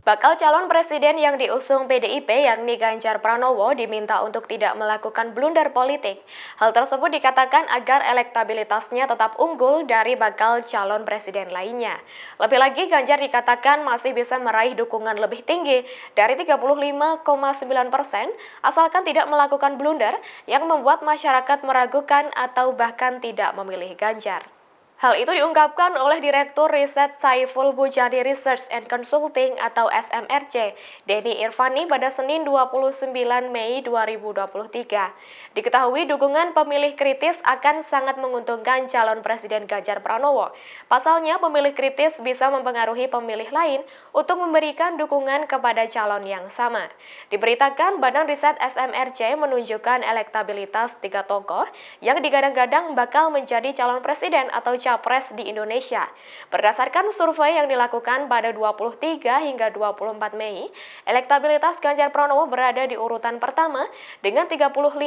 Bakal calon presiden yang diusung PDIP yakni Ganjar Pranowo diminta untuk tidak melakukan blunder politik. Hal tersebut dikatakan agar elektabilitasnya tetap unggul dari bakal calon presiden lainnya. Lebih lagi Ganjar dikatakan masih bisa meraih dukungan lebih tinggi dari 35,9 persen asalkan tidak melakukan blunder yang membuat masyarakat meragukan atau bahkan tidak memilih Ganjar. Hal itu diungkapkan oleh Direktur Riset Saiful Bujani Research and Consulting atau SMRC, Denny Irvani pada Senin 29 Mei 2023. Diketahui dukungan pemilih kritis akan sangat menguntungkan calon Presiden Ganjar Pranowo. Pasalnya pemilih kritis bisa mempengaruhi pemilih lain untuk memberikan dukungan kepada calon yang sama. Diberitakan Badan Riset SMRC menunjukkan elektabilitas tiga tokoh yang digadang-gadang bakal menjadi calon presiden atau calon capres di Indonesia. Berdasarkan survei yang dilakukan pada 23 hingga 24 Mei, elektabilitas Ganjar Pranowo berada di urutan pertama dengan 35,9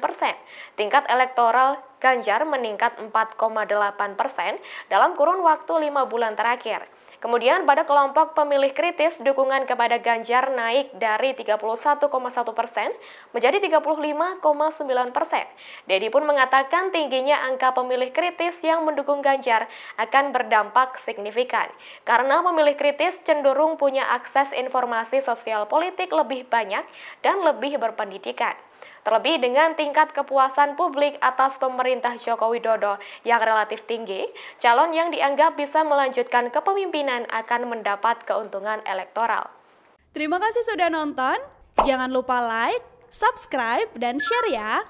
persen. Tingkat elektoral Ganjar meningkat 4,8 persen dalam kurun waktu lima bulan terakhir. Kemudian pada kelompok pemilih kritis, dukungan kepada Ganjar naik dari 31,1 persen menjadi 35,9 persen. Deddy pun mengatakan tingginya angka pemilih kritis yang mendukung Ganjar akan berdampak signifikan. Karena pemilih kritis cenderung punya akses informasi sosial politik lebih banyak dan lebih berpendidikan. Terlebih dengan tingkat kepuasan publik atas pemerintah Joko Widodo yang relatif tinggi, calon yang dianggap bisa melanjutkan kepemimpinan akan mendapat keuntungan elektoral. Terima kasih sudah nonton. Jangan lupa like, subscribe, dan share ya.